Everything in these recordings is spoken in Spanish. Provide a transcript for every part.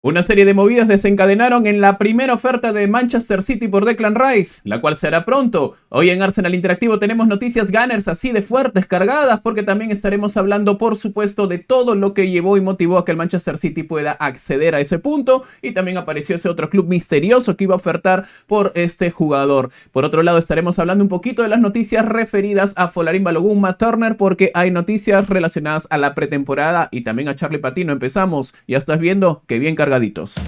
Una serie de movidas desencadenaron en la primera oferta de Manchester City por Declan Rice, la cual será pronto. Hoy en Arsenal Interactivo tenemos noticias Gunners así de fuertes, cargadas, porque también estaremos hablando, por supuesto, de todo lo que llevó y motivó a que el Manchester City pueda acceder a ese punto. Y también apareció ese otro club misterioso que iba a ofertar por este jugador. Por otro lado, estaremos hablando un poquito de las noticias referidas a Folarimba Balogun, Turner, porque hay noticias relacionadas a la pretemporada y también a Charlie Patino. Empezamos, ya estás viendo, que bien cargaditos.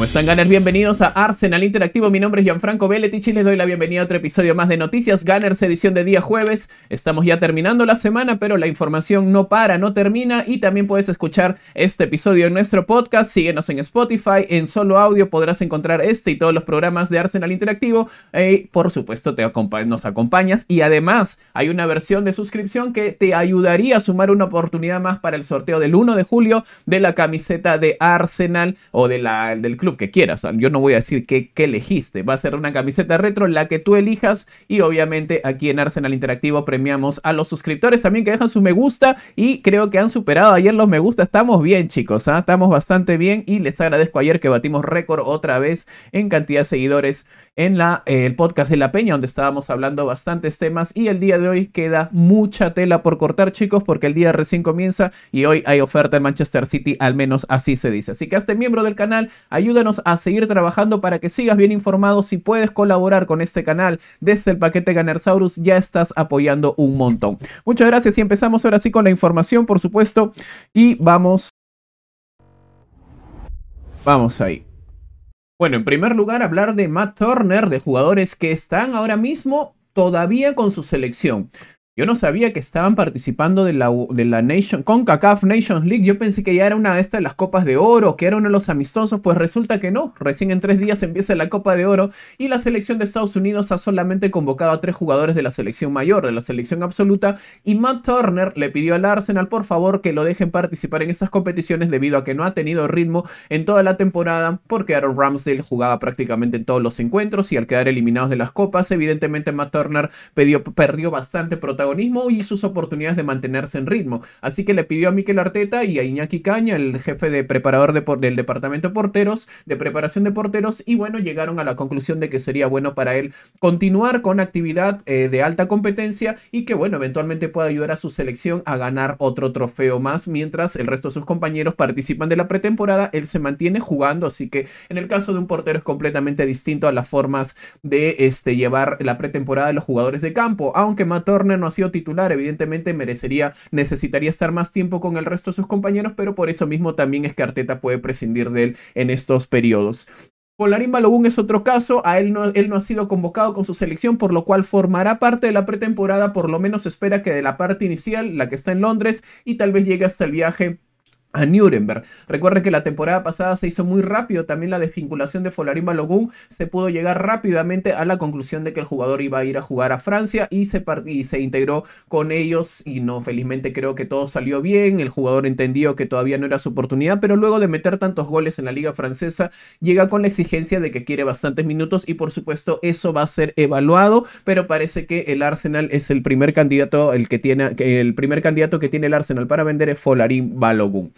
¿Cómo están, Gunners? Bienvenidos a Arsenal Interactivo. Mi nombre es Gianfranco Veletich y les doy la bienvenida a otro episodio más de Noticias Gunners, edición de día jueves. Estamos ya terminando la semana, pero la información no para, no termina. Y también puedes escuchar este episodio en nuestro podcast. Síguenos en Spotify. En solo audio podrás encontrar este y todos los programas de Arsenal Interactivo. Eh, por supuesto, te nos acompañas. Y además, hay una versión de suscripción que te ayudaría a sumar una oportunidad más para el sorteo del 1 de julio de la camiseta de Arsenal o de la, del club que quieras. Yo no voy a decir que qué elegiste. Va a ser una camiseta retro, la que tú elijas. Y obviamente aquí en Arsenal Interactivo premiamos a los suscriptores también que dejan su me gusta. Y creo que han superado ayer los me gusta. Estamos bien, chicos. ¿ah? Estamos bastante bien. Y les agradezco ayer que batimos récord otra vez en cantidad de seguidores en la, eh, el podcast de La Peña, donde estábamos hablando bastantes temas. Y el día de hoy queda mucha tela por cortar, chicos, porque el día recién comienza y hoy hay oferta en Manchester City, al menos así se dice. Así que hazte este miembro del canal, ayúdanos a seguir trabajando para que sigas bien informado. Si puedes colaborar con este canal desde el paquete Ganersaurus, ya estás apoyando un montón. Muchas gracias y empezamos ahora sí con la información, por supuesto. Y vamos. Vamos ahí. Bueno, en primer lugar, hablar de Matt Turner, de jugadores que están ahora mismo todavía con su selección. Yo no sabía que estaban participando de la, de la Nation, CONCACAF Nations League. Yo pensé que ya era una de estas las Copas de Oro, que era uno de los amistosos. Pues resulta que no. Recién en tres días empieza la Copa de Oro y la selección de Estados Unidos ha solamente convocado a tres jugadores de la selección mayor, de la selección absoluta. Y Matt Turner le pidió al Arsenal, por favor, que lo dejen participar en estas competiciones debido a que no ha tenido ritmo en toda la temporada, porque Aaron Ramsdale jugaba prácticamente en todos los encuentros y al quedar eliminados de las copas, evidentemente Matt Turner perdió bastante protagonismo y sus oportunidades de mantenerse en ritmo. Así que le pidió a Miquel Arteta y a Iñaki Caña, el jefe de preparador del departamento de porteros, de preparación de porteros, y bueno, llegaron a la conclusión de que sería bueno para él continuar con actividad eh, de alta competencia y que bueno, eventualmente pueda ayudar a su selección a ganar otro trofeo más, mientras el resto de sus compañeros participan de la pretemporada, él se mantiene jugando, así que en el caso de un portero es completamente distinto a las formas de este, llevar la pretemporada de los jugadores de campo, aunque Matt no ha sido titular, evidentemente merecería, necesitaría estar más tiempo con el resto de sus compañeros, pero por eso mismo también es que Arteta puede prescindir de él en estos periodos. Polarín Malobún es otro caso, a él no, él no ha sido convocado con su selección, por lo cual formará parte de la pretemporada, por lo menos espera que de la parte inicial, la que está en Londres, y tal vez llegue hasta el viaje a Nuremberg. Recuerden que la temporada pasada se hizo muy rápido también la desvinculación de Folarín Balogun. Se pudo llegar rápidamente a la conclusión de que el jugador iba a ir a jugar a Francia y se, se integró con ellos. Y no, felizmente creo que todo salió bien. El jugador entendió que todavía no era su oportunidad, pero luego de meter tantos goles en la Liga Francesa, llega con la exigencia de que quiere bastantes minutos y por supuesto eso va a ser evaluado. Pero parece que el Arsenal es el primer candidato, el que tiene, el primer candidato que tiene el Arsenal para vender es Folarín Balogun.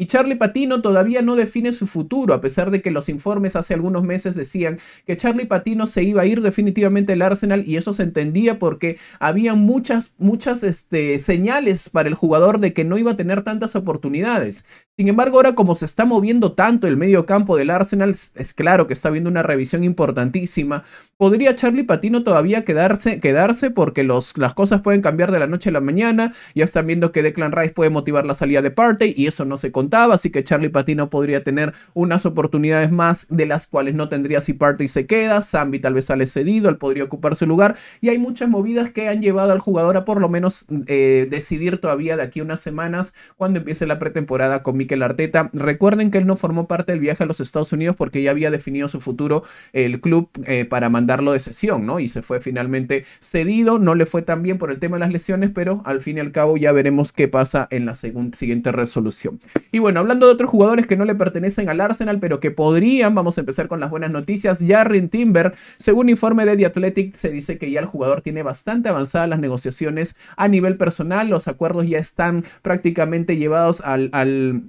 Y Charlie Patino todavía no define su futuro, a pesar de que los informes hace algunos meses decían que Charlie Patino se iba a ir definitivamente al Arsenal y eso se entendía porque había muchas, muchas este, señales para el jugador de que no iba a tener tantas oportunidades. Sin embargo, ahora como se está moviendo tanto el medio campo del Arsenal, es claro que está habiendo una revisión importantísima. ¿Podría Charlie Patino todavía quedarse, quedarse porque los, las cosas pueden cambiar de la noche a la mañana? Ya están viendo que Declan Rice puede motivar la salida de Partey y eso no se así que Charlie Patino podría tener unas oportunidades más de las cuales no tendría si parte y se queda, Zambi tal vez sale cedido, él podría ocupar su lugar y hay muchas movidas que han llevado al jugador a por lo menos eh, decidir todavía de aquí unas semanas cuando empiece la pretemporada con Mikel Arteta. Recuerden que él no formó parte del viaje a los Estados Unidos porque ya había definido su futuro el club eh, para mandarlo de sesión, ¿no? Y se fue finalmente cedido, no le fue tan bien por el tema de las lesiones, pero al fin y al cabo ya veremos qué pasa en la siguiente resolución. Y bueno, hablando de otros jugadores que no le pertenecen al Arsenal, pero que podrían, vamos a empezar con las buenas noticias. Jarrin Timber, según informe de The Athletic, se dice que ya el jugador tiene bastante avanzadas las negociaciones a nivel personal. Los acuerdos ya están prácticamente llevados al, al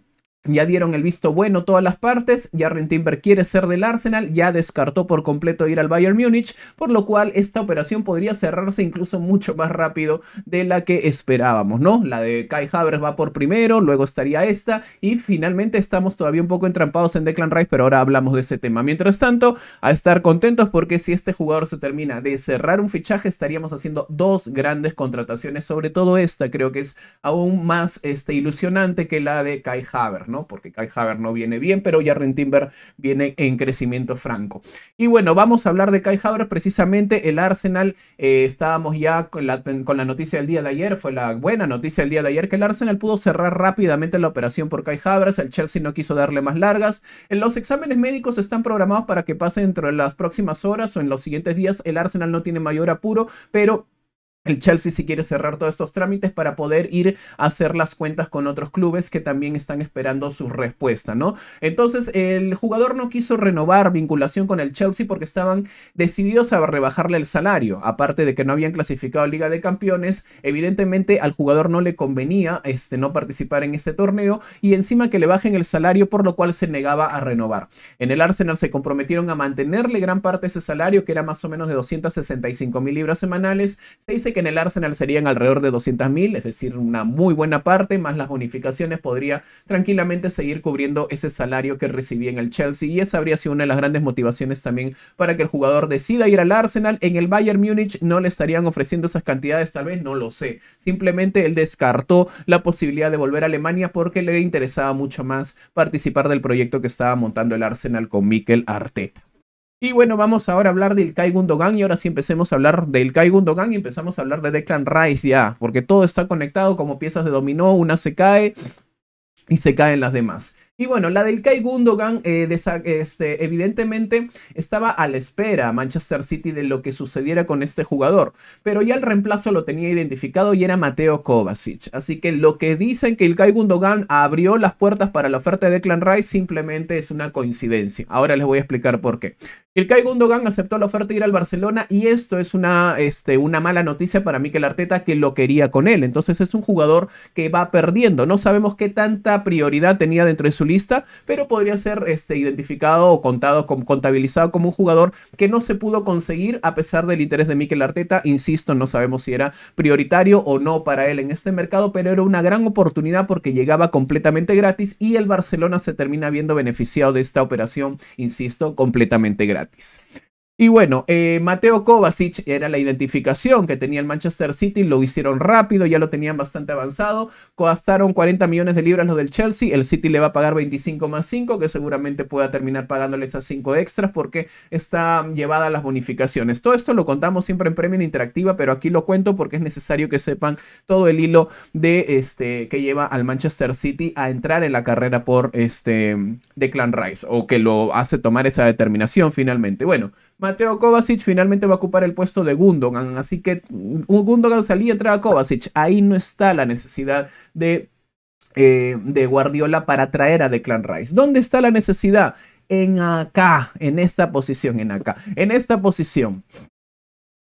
ya dieron el visto bueno todas las partes, ya Timber quiere ser del Arsenal, ya descartó por completo ir al Bayern Múnich, por lo cual esta operación podría cerrarse incluso mucho más rápido de la que esperábamos, ¿no? La de Kai Havertz va por primero, luego estaría esta y finalmente estamos todavía un poco entrampados en Declan Rice, pero ahora hablamos de ese tema. Mientras tanto, a estar contentos porque si este jugador se termina de cerrar un fichaje, estaríamos haciendo dos grandes contrataciones, sobre todo esta, creo que es aún más este, ilusionante que la de Kai Havertz, ¿no? Porque Kai Haver no viene bien, pero Jarren Timber viene en crecimiento franco. Y bueno, vamos a hablar de Kai Haver precisamente. El Arsenal, eh, estábamos ya con la, noticia del día de ayer, fue la buena noticia del día de ayer que el Arsenal pudo cerrar rápidamente la operación por Kai Havertz, el Chelsea no quiso darle más largas. Los exámenes médicos están programados para que pase dentro de las próximas horas o en los siguientes días. El Arsenal no tiene mayor apuro, pero el Chelsea si quiere cerrar todos estos trámites para poder ir a hacer las cuentas con otros clubes que también están esperando su respuesta, ¿no? Entonces, el jugador no quiso renovar vinculación con el Chelsea porque estaban decididos a rebajarle el salario. Aparte de que no habían clasificado a Liga de Campeones, evidentemente al jugador no le convenía este, no participar en este torneo y encima que le bajen el salario, por lo cual se negaba a renovar. En el Arsenal se comprometieron a mantenerle gran parte de ese salario, que era más o menos de 265 mil libras semanales, que en el Arsenal serían alrededor de mil es decir, una muy buena parte, más las bonificaciones, podría tranquilamente seguir cubriendo ese salario que recibía en el Chelsea y esa habría sido una de las grandes motivaciones también para que el jugador decida ir al Arsenal. En el Bayern Múnich no le estarían ofreciendo esas cantidades, tal vez no lo sé. Simplemente él descartó la posibilidad de volver a Alemania porque le interesaba mucho más participar del proyecto que estaba montando el Arsenal con Mikel Arteta. Y bueno, vamos ahora a hablar del Kai Gundogan y ahora sí empecemos a hablar del Kai Gundogan y empezamos a hablar de Declan Rice ya, porque todo está conectado como piezas de dominó, una se cae y se caen las demás. Y bueno, la del Kai Gundogan, eh, este, evidentemente estaba a la espera Manchester City de lo que sucediera con este jugador, pero ya el reemplazo lo tenía identificado y era Mateo Kovacic. Así que lo que dicen que el Kai Gundogan abrió las puertas para la oferta de Declan Rice simplemente es una coincidencia. Ahora les voy a explicar por qué. El Kai Gundogan aceptó la oferta de ir al Barcelona y esto es una, este, una mala noticia para Miquel Arteta que lo quería con él. Entonces es un jugador que va perdiendo. No sabemos qué tanta prioridad tenía dentro de su lista, pero podría ser este, identificado o contado, contabilizado como un jugador que no se pudo conseguir a pesar del interés de Mikel Arteta. Insisto, no sabemos si era prioritario o no para él en este mercado, pero era una gran oportunidad porque llegaba completamente gratis y el Barcelona se termina viendo beneficiado de esta operación, insisto, completamente gratis. gratis. Y bueno, eh, Mateo Kovacic era la identificación que tenía el Manchester City, lo hicieron rápido, ya lo tenían bastante avanzado, costaron 40 millones de libras lo del Chelsea, el City le va a pagar 25 más 5, que seguramente pueda terminar pagándole esas 5 extras porque está llevada a las bonificaciones. Todo esto lo contamos siempre en Premium Interactiva, pero aquí lo cuento porque es necesario que sepan todo el hilo de este que lleva al Manchester City a entrar en la carrera por este de Clan Rice o que lo hace tomar esa determinación finalmente. Bueno, Mateo Kovacic finalmente va a ocupar el puesto de Gundogan, así que mm, Gundogan salía y a Kovacic. Ahí no está la necesidad de, eh, de Guardiola para traer a Declan Rice. ¿Dónde está la necesidad? En acá, en esta posición, en acá, en esta posición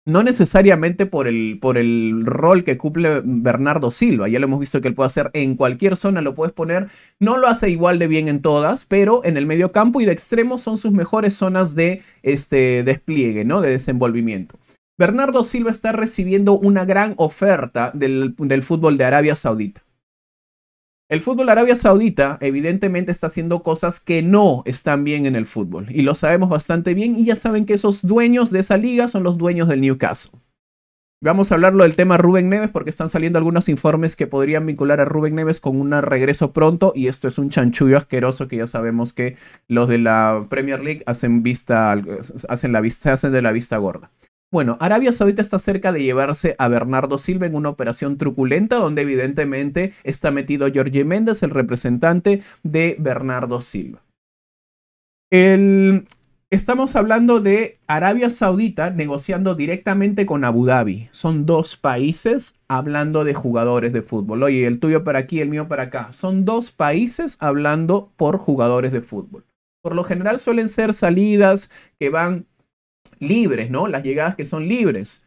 no necesariamente por el, por el rol que cumple Bernardo Silva, ya lo hemos visto que él puede hacer en cualquier zona, lo puedes poner, no lo hace igual de bien en todas, pero en el medio campo y de extremo son sus mejores zonas de este, despliegue, ¿no? de desenvolvimiento. Bernardo Silva está recibiendo una gran oferta del fútbol de Arabia Saudita. El fútbol Arabia Saudita evidentemente está haciendo cosas que no están bien en el fútbol y lo sabemos bastante bien y ya saben que esos dueños de esa liga son los dueños del Newcastle. Vamos a hablarlo del tema Rubén Neves porque están saliendo algunos informes que podrían vincular a Rubén Neves con un regreso pronto y esto es un chanchullo asqueroso que ya sabemos que los de la Premier League hacen vista hacen la vista hacen de la vista gorda. Bueno, Arabia Saudita está cerca de llevarse a Bernardo Silva en una operación truculenta donde evidentemente está metido Jorge Méndez, el representante de Bernardo Silva. Estamos hablando de Arabia Saudita negociando directamente con Abu Dhabi. Son dos países hablando de jugadores de fútbol. Oye, el tuyo para aquí, el mío para acá. Son dos países hablando por jugadores de fútbol. Por lo general suelen ser salidas que van libres, ¿no? Las llegadas que son libres.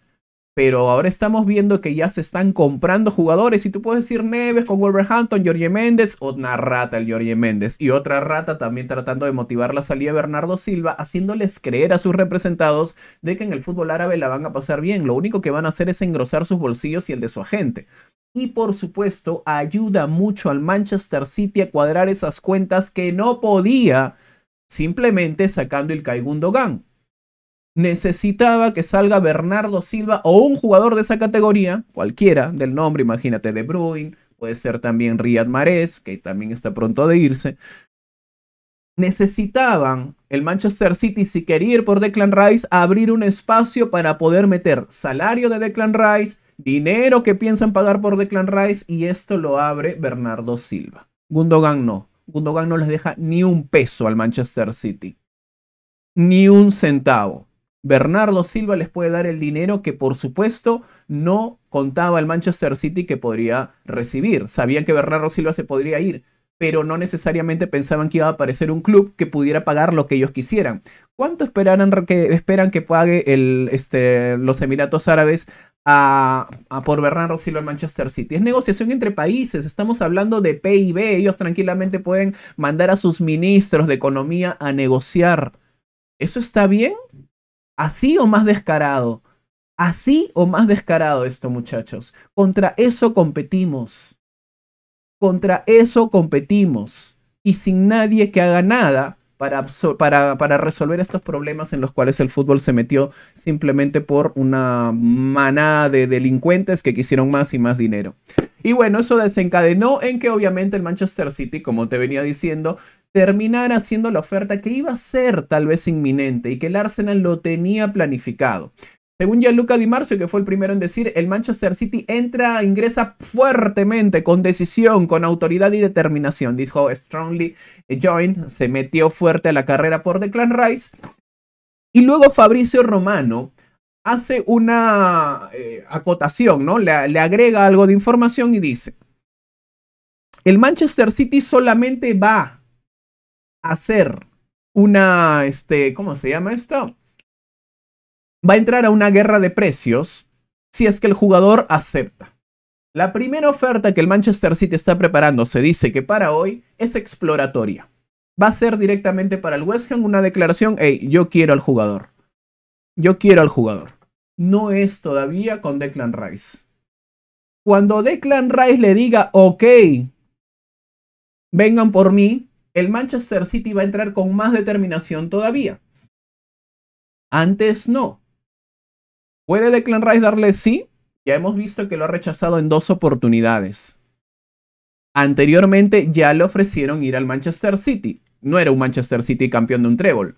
Pero ahora estamos viendo que ya se están comprando jugadores. Y tú puedes decir Neves con Wolverhampton, Jorge Méndez, una rata el Jorge Méndez. Y otra rata también tratando de motivar la salida de Bernardo Silva, haciéndoles creer a sus representados de que en el fútbol árabe la van a pasar bien. Lo único que van a hacer es engrosar sus bolsillos y el de su agente. Y por supuesto, ayuda mucho al Manchester City a cuadrar esas cuentas que no podía simplemente sacando el caigundo Dogan necesitaba que salga Bernardo Silva o un jugador de esa categoría, cualquiera del nombre, imagínate, de Bruin, puede ser también Riyad Mahrez, que también está pronto de irse. Necesitaban el Manchester City, si quería ir por Declan Rice, abrir un espacio para poder meter salario de Declan Rice, dinero que piensan pagar por Declan Rice, y esto lo abre Bernardo Silva. Gundogan no. Gundogan no les deja ni un peso al Manchester City. Ni un centavo. Bernardo Silva les puede dar el dinero que por supuesto no contaba el Manchester City que podría recibir. Sabían que Bernardo Silva se podría ir, pero no necesariamente pensaban que iba a aparecer un club que pudiera pagar lo que ellos quisieran. ¿Cuánto que, esperan que pague este, los Emiratos Árabes por Bernardo Silva en Manchester City? Es negociación entre países, estamos hablando de PIB, ellos tranquilamente pueden mandar a sus ministros de economía a negociar. ¿Eso está bien? Así o más descarado. Así o más descarado esto, muchachos. Contra eso competimos. Contra eso competimos. Y sin nadie que haga nada para, para, resolver estos problemas en los cuales el fútbol se metió simplemente por una manada de delincuentes que quisieron más y más dinero. Y bueno, eso desencadenó en que obviamente el Manchester City, como te venía diciendo, terminar haciendo la oferta que iba a ser tal vez inminente y que el Arsenal lo tenía planificado. Según Gianluca Di Marcio, que fue el primero en decir, el Manchester City entra, ingresa fuertemente, con decisión, con autoridad y determinación. Dijo Strongly eh, Join, se metió fuerte a la carrera por The Clan Rice. Y luego Fabricio Romano hace una eh, acotación, ¿no? le agrega algo de información y dice, el Manchester City solamente va hacer una, este, ¿cómo se llama esto? Va a entrar a una guerra de precios si es que el jugador acepta. La primera oferta que el Manchester City está preparando, se dice que para hoy, es exploratoria. Va a ser directamente para el West Ham una declaración, hey, yo quiero al jugador. Yo quiero al jugador. No es todavía con Declan Rice. Cuando Declan Rice le diga, ok, vengan por mí, el Manchester City va a entrar con más determinación todavía. Antes no. ¿Puede Declan Rice darle sí? Ya hemos visto que lo ha rechazado en dos oportunidades. Anteriormente ya le ofrecieron ir al Manchester City. No era un Manchester City campeón de un trébol,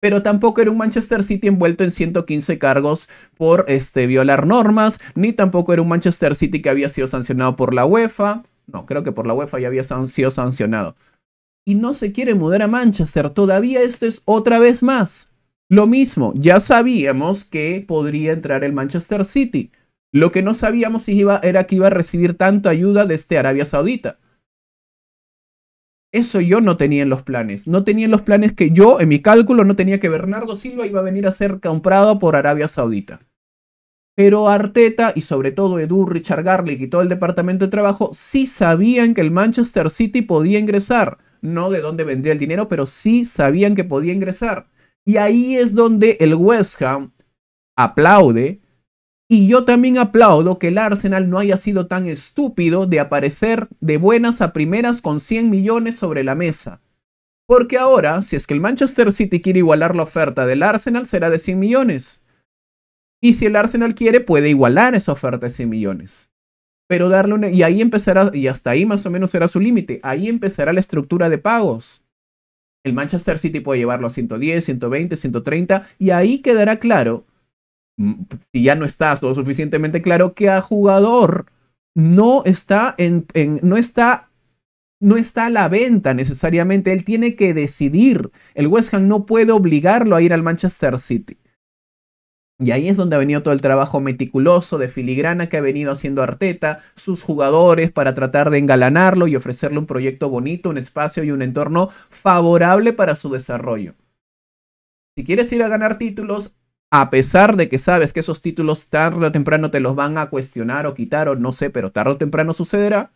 pero tampoco era un Manchester City envuelto en 115 cargos por este, violar normas, ni tampoco era un Manchester City que había sido sancionado por la UEFA. No, creo que por la UEFA ya había sido sancionado y no se quiere mudar a Manchester. Todavía esto es otra vez más. Lo mismo, ya sabíamos que podría entrar el Manchester City. Lo que no sabíamos si iba, era que iba a recibir tanta ayuda desde Arabia Saudita. Eso yo no tenía en los planes. No tenía en los planes que yo, en mi cálculo, no tenía que Bernardo Silva iba a venir a ser comprado por Arabia Saudita. Pero Arteta y sobre todo Edu, Richard Garlick y todo el departamento de trabajo sí sabían que el Manchester City podía ingresar no de dónde vendría el dinero, pero sí sabían que podía ingresar. Y ahí es donde el West Ham aplaude. Y yo también aplaudo que el Arsenal no haya sido tan estúpido de aparecer de buenas a primeras con 100 millones sobre la mesa. Porque ahora, si es que el Manchester City quiere igualar la oferta del Arsenal, será de 100 millones. Y si el Arsenal quiere, puede igualar esa oferta de 100 millones pero darle y ahí empezará, y hasta ahí más o menos será su límite, ahí empezará la estructura de pagos. El Manchester City puede llevarlo a 110, 120, 130, y ahí quedará claro, mm, si ya no está todo suficientemente claro, que a jugador no está en, en no está no está a la venta necesariamente, él tiene que decidir. El West Ham no puede obligarlo a ir al Manchester City. Y ahí es donde ha venido todo el trabajo meticuloso de filigrana que ha venido haciendo Arteta, sus jugadores, para tratar de engalanarlo y ofrecerle un proyecto bonito, un espacio y un entorno favorable para su desarrollo. Si quieres ir a ganar títulos, a pesar de que sabes que esos títulos tarde o temprano te los van a cuestionar o quitar o no sé, pero tarde o temprano sucederá,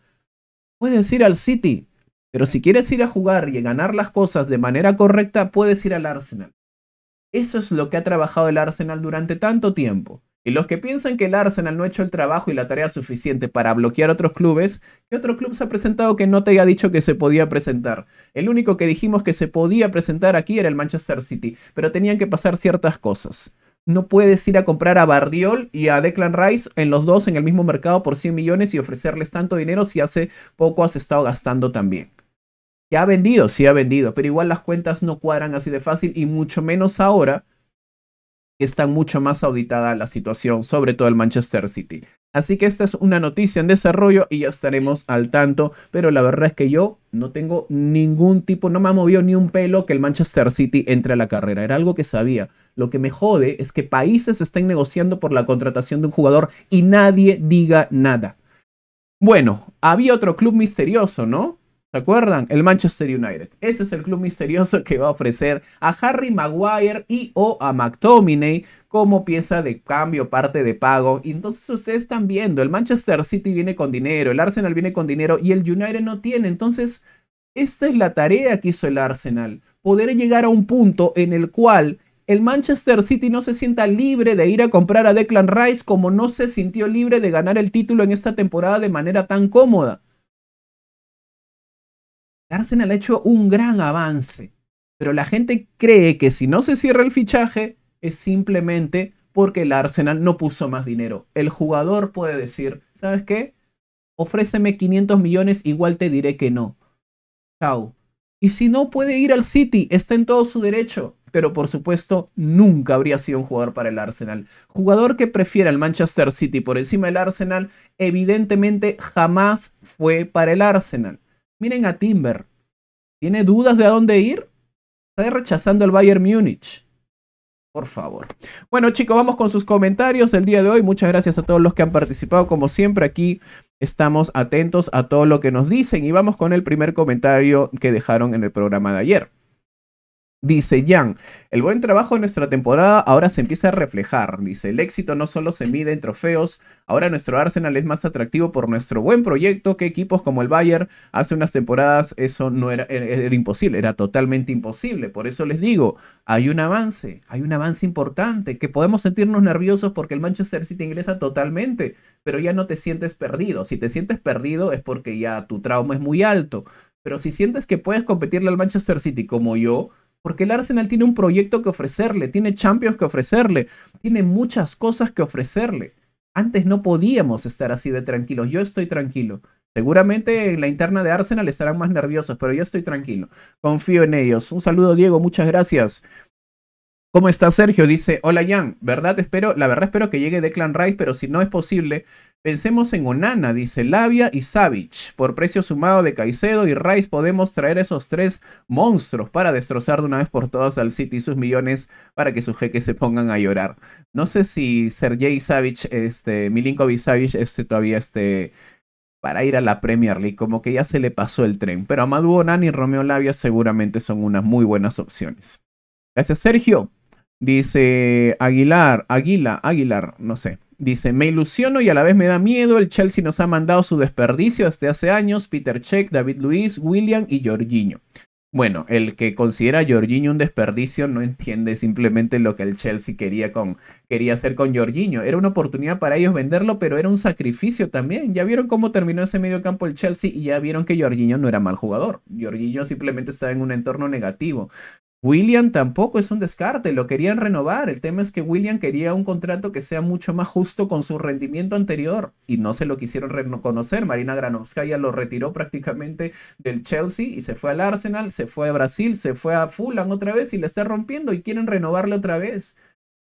puedes ir al City. Pero si quieres ir a jugar y ganar las cosas de manera correcta, puedes ir al Arsenal. Eso es lo que ha trabajado el Arsenal durante tanto tiempo. Y los que piensan que el Arsenal no ha hecho el trabajo y la tarea suficiente para bloquear otros clubes, ¿qué otro club se ha presentado que no te haya dicho que se podía presentar? El único que dijimos que se podía presentar aquí era el Manchester City, pero tenían que pasar ciertas cosas. No puedes ir a comprar a Bardiol y a Declan Rice en los dos en el mismo mercado por 100 millones y ofrecerles tanto dinero si hace poco has estado gastando también. ¿Ya ha vendido, sí ha vendido, pero igual las cuentas no cuadran así de fácil y mucho menos ahora que está mucho más auditada la situación, sobre todo el Manchester City. Así que esta es una noticia en desarrollo y ya estaremos al tanto, pero la verdad es que yo no tengo ningún tipo, no me ha movido ni un pelo que el Manchester City entre a la carrera, era algo que sabía. Lo que me jode es que países estén negociando por la contratación de un jugador y nadie diga nada. Bueno, había otro club misterioso, ¿no? ¿Se acuerdan? El Manchester United. Ese es el club misterioso que va a ofrecer a Harry Maguire y o a McTominay como pieza de cambio, parte de pago. Y entonces ustedes están viendo, el Manchester City viene con dinero, el Arsenal viene con dinero y el United no tiene. Entonces, esta es la tarea que hizo el Arsenal. Poder llegar a un punto en el cual el Manchester City no se sienta libre de ir a comprar a Declan Rice como no se sintió libre de ganar el título en esta temporada de manera tan cómoda. Arsenal ha hecho un gran avance, pero la gente cree que si no se cierra el fichaje es simplemente porque el Arsenal no puso más dinero. El jugador puede decir, ¿sabes qué? Ofréceme 500 millones, igual te diré que no. Chao. Y si no puede ir al City, está en todo su derecho. Pero por supuesto, nunca habría sido un jugador para el Arsenal. Jugador que prefiere al Manchester City por encima del Arsenal, evidentemente jamás fue para el Arsenal. Miren a Timber. ¿Tiene dudas de a dónde ir? Está rechazando el Bayern Múnich. Por favor. Bueno, chicos, vamos con sus comentarios del día de hoy. Muchas gracias a todos los que han participado. Como siempre, aquí estamos atentos a todo lo que nos dicen. Y vamos con el primer comentario que dejaron en el programa de ayer. Dice Jan, el buen trabajo de nuestra temporada ahora se empieza a reflejar. Dice, el éxito no solo se mide en trofeos, ahora nuestro Arsenal es más atractivo por nuestro buen proyecto que equipos como el Bayern. Hace unas temporadas eso no era, era imposible, era totalmente imposible. Por eso les digo, hay un avance, hay un avance importante, que podemos sentirnos nerviosos porque el Manchester City ingresa totalmente, pero ya no te sientes perdido. Si te sientes perdido es porque ya tu trauma es muy alto. Pero si sientes que puedes competirle al Manchester City como yo, porque el Arsenal tiene un proyecto que ofrecerle, tiene Champions que ofrecerle, tiene muchas cosas que ofrecerle. Antes no podíamos estar así de tranquilos. Yo estoy tranquilo. Seguramente en la interna de Arsenal estarán más nerviosos, pero yo estoy tranquilo. Confío en ellos. Un saludo, Diego. Muchas gracias. ¿Cómo está Sergio? Dice, hola Jan, ¿verdad? Espero, la verdad espero que llegue de Clan Rice, pero si no es posible, pensemos en Onana, dice Labia y Savage. Por precio sumado de Caicedo y Rice podemos traer esos tres monstruos para destrozar de una vez por todas al City y sus millones para que sus jeques se pongan a llorar. No sé si Sergei Savage, este, Milinkovic Savage, este, todavía este, para ir a la Premier League, como que ya se le pasó el tren, pero Amadou Onana y Romeo Labia seguramente son unas muy buenas opciones. Gracias Sergio. Dice Aguilar, Aguila, Aguilar, no sé. Dice, me ilusiono y a la vez me da miedo. El Chelsea nos ha mandado su desperdicio desde hace años. Peter Check, David Luis, William y Jorginho. Bueno, el que considera a Jorginho un desperdicio no entiende simplemente lo que el Chelsea quería, con, quería hacer con Jorginho. Era una oportunidad para ellos venderlo, pero era un sacrificio también. Ya vieron cómo terminó ese medio campo el Chelsea y ya vieron que Jorginho no era mal jugador. Jorginho simplemente estaba en un entorno negativo. William tampoco es un descarte, lo querían renovar. El tema es que William quería un contrato que sea mucho más justo con su rendimiento anterior y no se lo quisieron reconocer. Marina Granovskaya lo retiró prácticamente del Chelsea y se fue al Arsenal, se fue a Brasil, se fue a Fulham otra vez y le está rompiendo y quieren renovarle otra vez.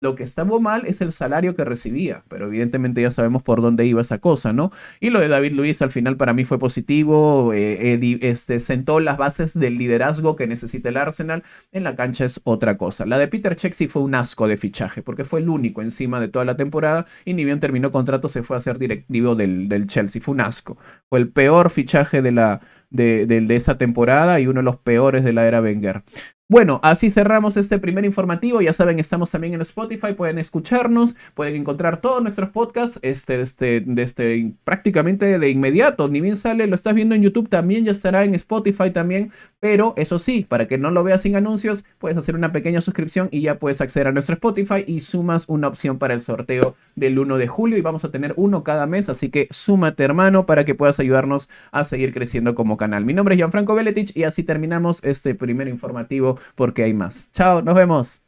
Lo que estaba mal es el salario que recibía, pero evidentemente ya sabemos por dónde iba esa cosa, ¿no? Y lo de David Luis al final para mí fue positivo, eh, eh, este, sentó las bases del liderazgo que necesita el Arsenal, en la cancha es otra cosa. La de Peter Chexi fue un asco de fichaje, porque fue el único encima de toda la temporada y ni bien terminó contrato se fue a ser directivo del, Chelsea, fue un asco. Fue el peor fichaje de, la, de esa temporada y uno de los peores de la era Wenger. Bueno, así cerramos este primer informativo. Ya saben, estamos también en Spotify, pueden escucharnos, pueden encontrar todos nuestros podcasts este, este, este, prácticamente de inmediato. Ni bien sale, lo estás viendo en YouTube, también ya estará en Spotify también. Pero eso sí, para que no lo veas sin anuncios, puedes hacer una pequeña suscripción y ya puedes acceder a nuestro Spotify y sumas una opción para el sorteo del 1 de julio y vamos a tener uno cada mes, así que súmate hermano para que puedas ayudarnos a seguir creciendo como canal. Mi nombre es Gianfranco Beletich y así terminamos este primer informativo porque hay más. Chao, nos vemos.